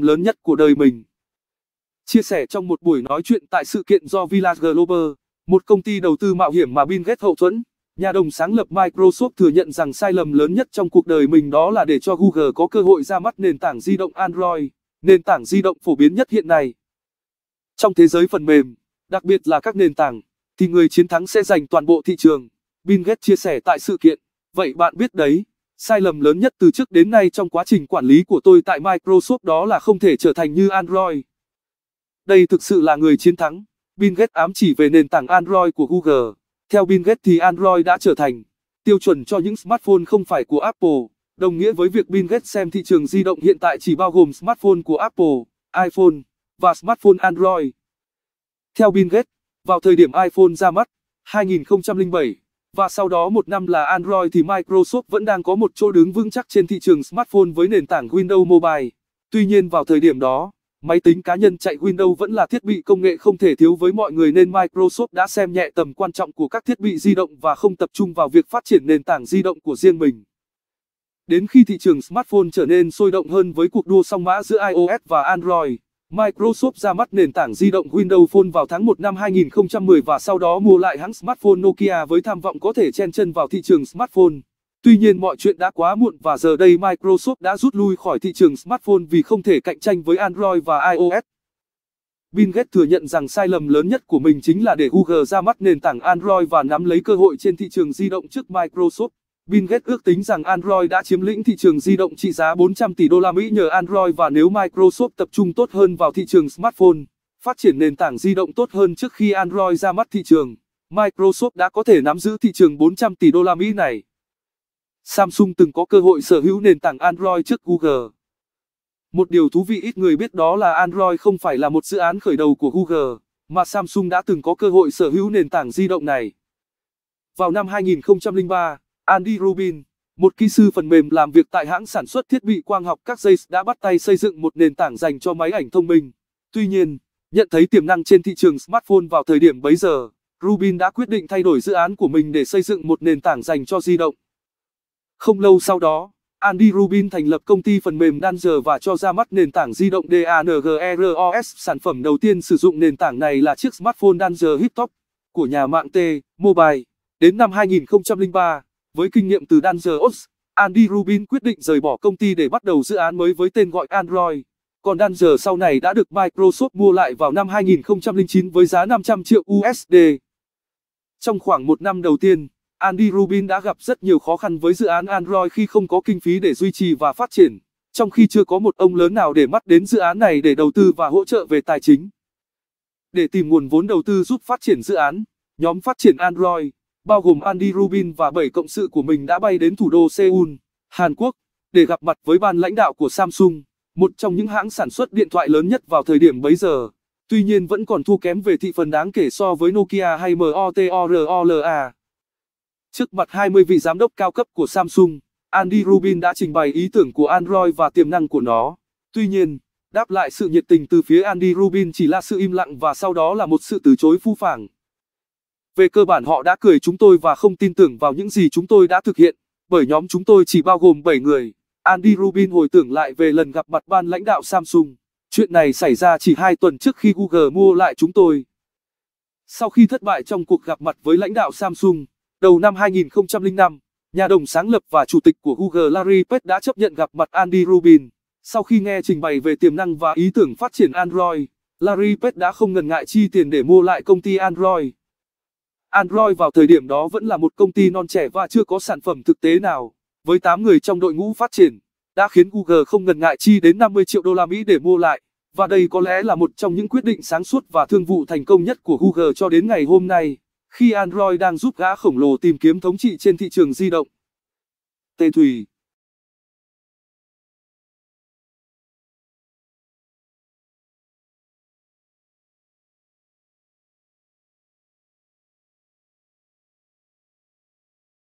lớn nhất của đời mình. Chia sẻ trong một buổi nói chuyện tại sự kiện do Village Global, một công ty đầu tư mạo hiểm mà Bill Gates hậu thuẫn, nhà đồng sáng lập Microsoft thừa nhận rằng sai lầm lớn nhất trong cuộc đời mình đó là để cho Google có cơ hội ra mắt nền tảng di động Android, nền tảng di động phổ biến nhất hiện nay. Trong thế giới phần mềm, đặc biệt là các nền tảng, thì người chiến thắng sẽ giành toàn bộ thị trường, Bill Gates chia sẻ tại sự kiện. Vậy bạn biết đấy. Sai lầm lớn nhất từ trước đến nay trong quá trình quản lý của tôi tại Microsoft đó là không thể trở thành như Android. Đây thực sự là người chiến thắng. Bill Gates ám chỉ về nền tảng Android của Google. Theo Bill Gates thì Android đã trở thành tiêu chuẩn cho những smartphone không phải của Apple, đồng nghĩa với việc Bill Gates xem thị trường di động hiện tại chỉ bao gồm smartphone của Apple, iPhone và smartphone Android. Theo Bill Gates, vào thời điểm iPhone ra mắt, 2007 và sau đó một năm là Android thì Microsoft vẫn đang có một chỗ đứng vững chắc trên thị trường smartphone với nền tảng Windows Mobile. Tuy nhiên vào thời điểm đó, máy tính cá nhân chạy Windows vẫn là thiết bị công nghệ không thể thiếu với mọi người nên Microsoft đã xem nhẹ tầm quan trọng của các thiết bị di động và không tập trung vào việc phát triển nền tảng di động của riêng mình. Đến khi thị trường smartphone trở nên sôi động hơn với cuộc đua song mã giữa iOS và Android, Microsoft ra mắt nền tảng di động Windows Phone vào tháng 1 năm 2010 và sau đó mua lại hãng smartphone Nokia với tham vọng có thể chen chân vào thị trường smartphone. Tuy nhiên mọi chuyện đã quá muộn và giờ đây Microsoft đã rút lui khỏi thị trường smartphone vì không thể cạnh tranh với Android và iOS. Bill Gates thừa nhận rằng sai lầm lớn nhất của mình chính là để Google ra mắt nền tảng Android và nắm lấy cơ hội trên thị trường di động trước Microsoft. Bill Gates ước tính rằng Android đã chiếm lĩnh thị trường di động trị giá 400 tỷ đô la Mỹ nhờ Android và nếu Microsoft tập trung tốt hơn vào thị trường smartphone, phát triển nền tảng di động tốt hơn trước khi Android ra mắt thị trường, Microsoft đã có thể nắm giữ thị trường 400 tỷ đô la Mỹ này. Samsung từng có cơ hội sở hữu nền tảng Android trước Google. Một điều thú vị ít người biết đó là Android không phải là một dự án khởi đầu của Google, mà Samsung đã từng có cơ hội sở hữu nền tảng di động này. Vào năm 2003, Andy Rubin, một kỹ sư phần mềm làm việc tại hãng sản xuất thiết bị quang học các dây đã bắt tay xây dựng một nền tảng dành cho máy ảnh thông minh. Tuy nhiên, nhận thấy tiềm năng trên thị trường smartphone vào thời điểm bấy giờ, Rubin đã quyết định thay đổi dự án của mình để xây dựng một nền tảng dành cho di động. Không lâu sau đó, Andy Rubin thành lập công ty phần mềm Danger và cho ra mắt nền tảng di động DANGROS. E sản phẩm đầu tiên sử dụng nền tảng này là chiếc smartphone Danger Hip Top của nhà mạng T Mobile. Đến năm 2003, với kinh nghiệm từ Dangerous, Andy Rubin quyết định rời bỏ công ty để bắt đầu dự án mới với tên gọi Android. Còn Danger sau này đã được Microsoft mua lại vào năm 2009 với giá 500 triệu USD. Trong khoảng một năm đầu tiên, Andy Rubin đã gặp rất nhiều khó khăn với dự án Android khi không có kinh phí để duy trì và phát triển, trong khi chưa có một ông lớn nào để mắt đến dự án này để đầu tư và hỗ trợ về tài chính. Để tìm nguồn vốn đầu tư giúp phát triển dự án, nhóm phát triển Android bao gồm Andy Rubin và 7 cộng sự của mình đã bay đến thủ đô Seoul, Hàn Quốc, để gặp mặt với ban lãnh đạo của Samsung, một trong những hãng sản xuất điện thoại lớn nhất vào thời điểm bấy giờ. Tuy nhiên vẫn còn thua kém về thị phần đáng kể so với Nokia hay Motorola. Trước mặt 20 vị giám đốc cao cấp của Samsung, Andy Rubin đã trình bày ý tưởng của Android và tiềm năng của nó. Tuy nhiên, đáp lại sự nhiệt tình từ phía Andy Rubin chỉ là sự im lặng và sau đó là một sự từ chối phu phàng. Về cơ bản họ đã cười chúng tôi và không tin tưởng vào những gì chúng tôi đã thực hiện, bởi nhóm chúng tôi chỉ bao gồm 7 người. Andy Rubin hồi tưởng lại về lần gặp mặt ban lãnh đạo Samsung. Chuyện này xảy ra chỉ 2 tuần trước khi Google mua lại chúng tôi. Sau khi thất bại trong cuộc gặp mặt với lãnh đạo Samsung, đầu năm 2005, nhà đồng sáng lập và chủ tịch của Google Larry Page đã chấp nhận gặp mặt Andy Rubin. Sau khi nghe trình bày về tiềm năng và ý tưởng phát triển Android, Larry Page đã không ngần ngại chi tiền để mua lại công ty Android. Android vào thời điểm đó vẫn là một công ty non trẻ và chưa có sản phẩm thực tế nào. Với 8 người trong đội ngũ phát triển, đã khiến Google không ngần ngại chi đến 50 triệu đô la Mỹ để mua lại. Và đây có lẽ là một trong những quyết định sáng suốt và thương vụ thành công nhất của Google cho đến ngày hôm nay, khi Android đang giúp gã khổng lồ tìm kiếm thống trị trên thị trường di động. Tê Thùy